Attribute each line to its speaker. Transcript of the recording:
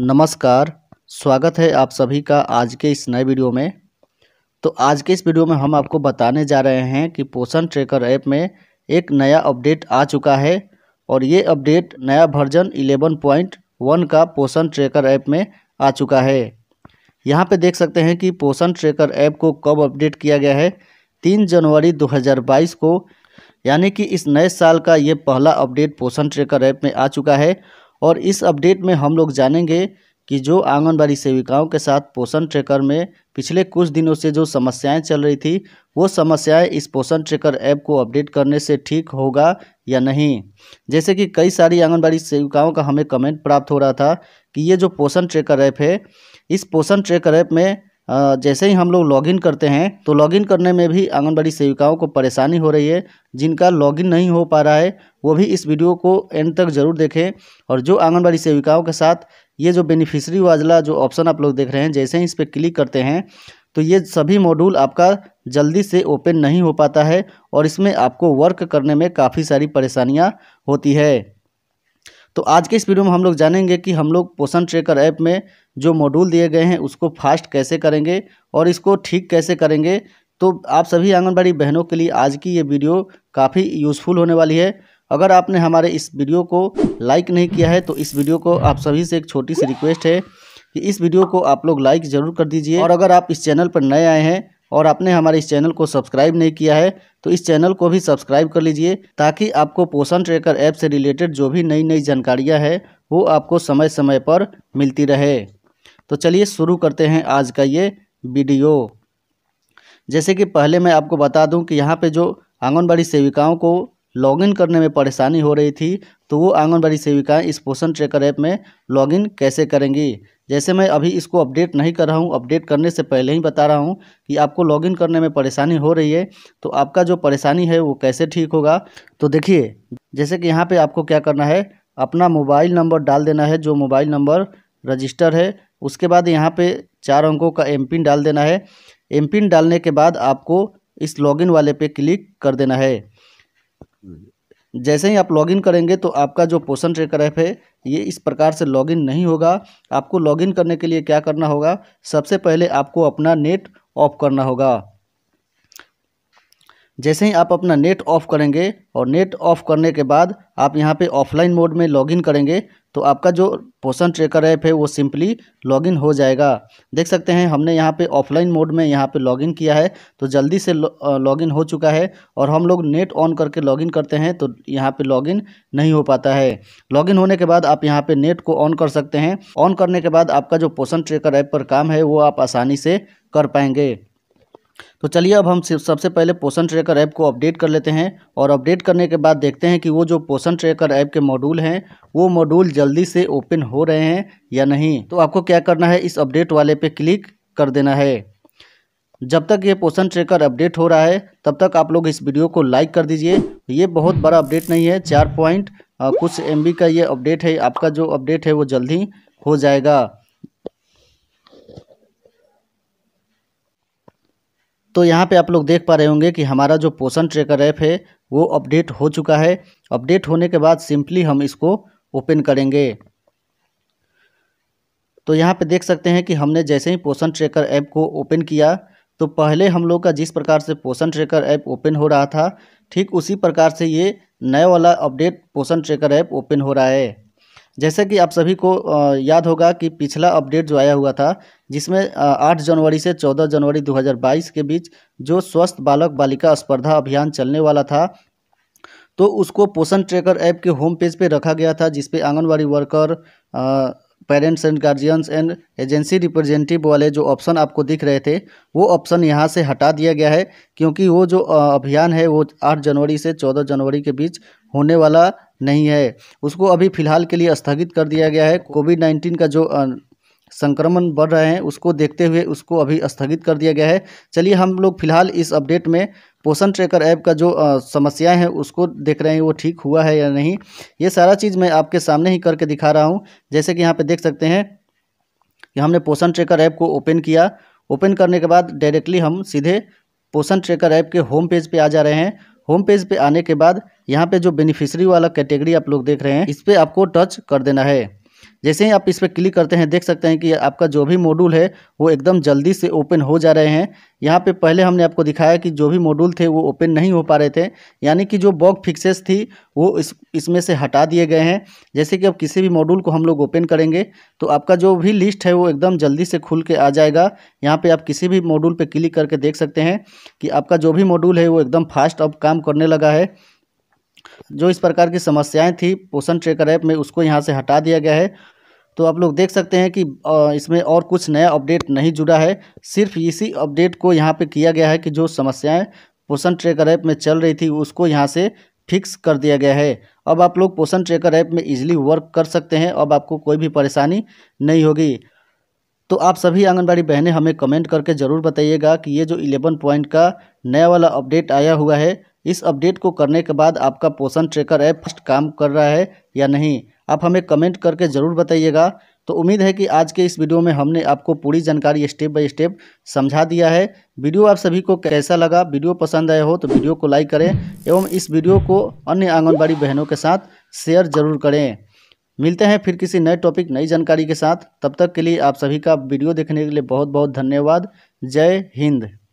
Speaker 1: नमस्कार स्वागत है आप सभी का आज के इस नए वीडियो में तो आज के इस वीडियो में हम आपको बताने जा रहे हैं कि पोषण ट्रैकर ऐप में एक नया अपडेट आ चुका है और ये अपडेट नया वर्जन 11.1 का पोषण ट्रैकर ऐप में आ चुका है यहाँ पे देख सकते हैं कि पोषण ट्रैकर ऐप को कब अपडेट किया गया है तीन जनवरी दो को यानी कि इस नए साल का ये पहला अपडेट पोषण ट्रेकर ऐप में आ चुका है और इस अपडेट में हम लोग जानेंगे कि जो आंगनबाड़ी सेविकाओं के साथ पोषण ट्रेकर में पिछले कुछ दिनों से जो समस्याएं चल रही थी वो समस्याएं इस पोषण ट्रेकर ऐप को अपडेट करने से ठीक होगा या नहीं जैसे कि कई सारी आंगनबाड़ी सेविकाओं का हमें कमेंट प्राप्त हो रहा था कि ये जो पोषण ट्रेकर ऐप है इस पोषण ट्रेकर ऐप में जैसे ही हम लोग लॉगिन करते हैं तो लॉगिन करने में भी आंगनबाड़ी सेविकाओं को परेशानी हो रही है जिनका लॉगिन नहीं हो पा रहा है वो भी इस वीडियो को एंड तक ज़रूर देखें और जो आंगनबाड़ी सेविकाओं के साथ ये जो बेनिफिशरी वाजला जो ऑप्शन आप लोग देख रहे हैं जैसे ही इस पर क्लिक करते हैं तो ये सभी मॉड्यूल आपका जल्दी से ओपन नहीं हो पाता है और इसमें आपको वर्क करने में काफ़ी सारी परेशानियाँ होती है तो आज के इस वीडियो में हम लोग जानेंगे कि हम लोग पोषण ट्रेकर ऐप में जो मॉड्यूल दिए गए हैं उसको फास्ट कैसे करेंगे और इसको ठीक कैसे करेंगे तो आप सभी आंगनबाड़ी बहनों के लिए आज की ये वीडियो काफ़ी यूज़फुल होने वाली है अगर आपने हमारे इस वीडियो को लाइक नहीं किया है तो इस वीडियो को आप सभी से एक छोटी सी रिक्वेस्ट है कि इस वीडियो को आप लोग लाइक ज़रूर कर दीजिए और अगर आप इस चैनल पर नए आए हैं और आपने हमारे इस चैनल को सब्सक्राइब नहीं किया है तो इस चैनल को भी सब्सक्राइब कर लीजिए ताकि आपको पोषण ट्रेकर ऐप से रिलेटेड जो भी नई नई जानकारियाँ हैं वो आपको समय समय पर मिलती रहे तो चलिए शुरू करते हैं आज का ये वीडियो जैसे कि पहले मैं आपको बता दूं कि यहाँ पे जो आंगनबाड़ी सेविकाओं को लॉगिन करने में परेशानी हो रही थी तो वो आंगनबाड़ी सेविकाएं इस पोषण ट्रैकर ऐप में लॉगिन कैसे करेंगी जैसे मैं अभी इसको अपडेट नहीं कर रहा हूँ अपडेट करने से पहले ही बता रहा हूँ कि आपको लॉगिन करने में परेशानी हो रही है तो आपका जो परेशानी है वो कैसे ठीक होगा तो देखिए जैसे कि यहाँ पर आपको क्या करना है अपना मोबाइल नंबर डाल देना है जो मोबाइल नंबर रजिस्टर है उसके बाद यहाँ पे चार अंकों का एम पिन डाल देना है एम पिन डालने के बाद आपको इस लॉगिन वाले पे क्लिक कर देना है जैसे ही आप लॉगिन करेंगे तो आपका जो पोषण ट्रेकर ऐप है ये इस प्रकार से लॉगिन नहीं होगा आपको लॉगिन करने के लिए क्या करना होगा सबसे पहले आपको अपना नेट ऑफ करना होगा जैसे ही आप अपना नेट ऑफ़ करेंगे और नेट ऑफ़ करने के बाद आप यहाँ पे ऑफलाइन मोड में लॉगिन करेंगे तो आपका जो पोषण ट्रेकर ऐप है वो सिंपली लॉगिन हो जाएगा देख सकते हैं हमने यहाँ पे ऑफलाइन मोड में यहाँ पे लॉगिन किया है तो जल्दी से लॉगिन हो चुका है और हम लोग नेट ऑन करके लॉगिन करते हैं तो यहाँ पे लॉगिन नहीं हो पाता है लॉगिन होने के बाद आप यहाँ पे नेट को ऑन कर सकते हैं ऑन करने के बाद आपका जो पोषण ट्रेकर ऐप पर काम है वो आप आसानी से कर पाएंगे तो चलिए अब हम सबसे पहले पोषण ट्रेकर ऐप को अपडेट कर लेते हैं और अपडेट करने के बाद देखते हैं कि वो जो पोषण ट्रेकर ऐप के मॉड्यूल हैं वो मॉड्यूल जल्दी से ओपन हो रहे हैं या नहीं तो आपको क्या करना है इस अपडेट वाले पे क्लिक कर देना है जब तक ये पोषण ट्रेकर अपडेट हो रहा है तब तक आप लोग इस वीडियो को लाइक कर दीजिए ये बहुत बड़ा अपडेट नहीं है चार पॉइंट कुछ एम का ये अपडेट है आपका जो अपडेट है वो जल्द हो जाएगा तो यहाँ पे आप लोग देख पा रहे होंगे कि हमारा जो पोषण ट्रेकर ऐप है वो अपडेट हो चुका है अपडेट होने के बाद सिंपली हम इसको ओपन करेंगे तो यहाँ पे देख सकते हैं कि हमने जैसे ही पोषण ट्रेकर ऐप को ओपन किया तो पहले हम लोग का जिस प्रकार से पोषण ट्रेकर ऐप ओपन हो रहा था ठीक उसी प्रकार से ये नया वाला अपडेट पोषण ट्रेकर ऐप ओपन हो रहा है जैसा कि आप सभी को याद होगा कि पिछला अपडेट जो आया हुआ था जिसमें 8 जनवरी से 14 जनवरी 2022 के बीच जो स्वस्थ बालक बालिका स्पर्धा अभियान चलने वाला था तो उसको पोषण ट्रैकर ऐप के होम पेज पे रखा गया था जिसपे anganwadi worker parents and guardians and agency representative वाले जो ऑप्शन आपको दिख रहे थे वो ऑप्शन यहाँ से हटा दिया गया है क्योंकि वो जो अभियान है वो आठ जनवरी से चौदह जनवरी के बीच होने वाला नहीं है उसको अभी फ़िलहाल के लिए स्थगित कर दिया गया है कोविड नाइन्टीन का जो संक्रमण बढ़ रहे हैं उसको देखते हुए उसको अभी स्थगित कर दिया गया है चलिए हम लोग फिलहाल इस अपडेट में पोषण ट्रैकर ऐप का जो समस्याएं हैं उसको देख रहे हैं वो ठीक हुआ है या नहीं ये सारा चीज़ मैं आपके सामने ही करके दिखा रहा हूँ जैसे कि यहाँ पे देख सकते हैं कि हमने पोषण ट्रैकर ऐप को ओपन किया ओपन करने के बाद डायरेक्टली हम सीधे पोषण ट्रेकर ऐप के होम पेज पे आ जा रहे हैं होम पेज पे आने के बाद यहाँ पे जो बेनिफिशियरी वाला कैटेगरी आप लोग देख रहे हैं इस पर आपको टच कर देना है जैसे ही आप इस पर क्लिक करते हैं देख सकते हैं कि आपका जो भी मॉड्यूल है वो एकदम जल्दी से ओपन हो जा रहे हैं यहाँ पे पहले हमने आपको दिखाया कि जो भी मॉड्यूल थे वो ओपन नहीं हो पा रहे थे यानी कि जो बॉग फिक्सेस थी वो इस इसमें से हटा दिए गए हैं जैसे कि अब किसी भी मॉड्यूल को हम लोग ओपन करेंगे तो आपका जो भी लिस्ट है वो एकदम जल्दी से खुल के आ जाएगा यहाँ पर आप किसी भी मॉड्यूल पर क्लिक करके देख सकते हैं कि आपका जो भी मॉड्यूल है वो एकदम फास्ट अब काम करने लगा है जो इस प्रकार की समस्याएं थी पोषण ट्रेकर ऐप में उसको यहाँ से हटा दिया गया है तो आप लोग देख सकते हैं कि इसमें और कुछ नया अपडेट नहीं जुड़ा है सिर्फ इसी अपडेट को यहाँ पे किया गया है कि जो समस्याएं पोषण ट्रेकर ऐप में चल रही थी उसको यहाँ से फिक्स कर दिया गया है अब आप लोग पोषण ट्रेकर ऐप में इजीली वर्क कर सकते हैं अब आपको कोई भी परेशानी नहीं होगी तो आप सभी आंगनबाड़ी बहनें हमें कमेंट करके ज़रूर बताइएगा कि ये जो इलेवन पॉइंट का नया वाला अपडेट आया हुआ है इस अपडेट को करने के बाद आपका पोषण ट्रेकर ऐप फर्स्ट काम कर रहा है या नहीं आप हमें कमेंट करके ज़रूर बताइएगा तो उम्मीद है कि आज के इस वीडियो में हमने आपको पूरी जानकारी स्टेप बाय स्टेप समझा दिया है वीडियो आप सभी को कैसा लगा वीडियो पसंद आया हो तो वीडियो को लाइक करें एवं इस वीडियो को अन्य आंगनबाड़ी बहनों के साथ शेयर जरूर करें मिलते हैं फिर किसी नए टॉपिक नई जानकारी के साथ तब तक के लिए आप सभी का वीडियो देखने के लिए बहुत बहुत धन्यवाद जय हिंद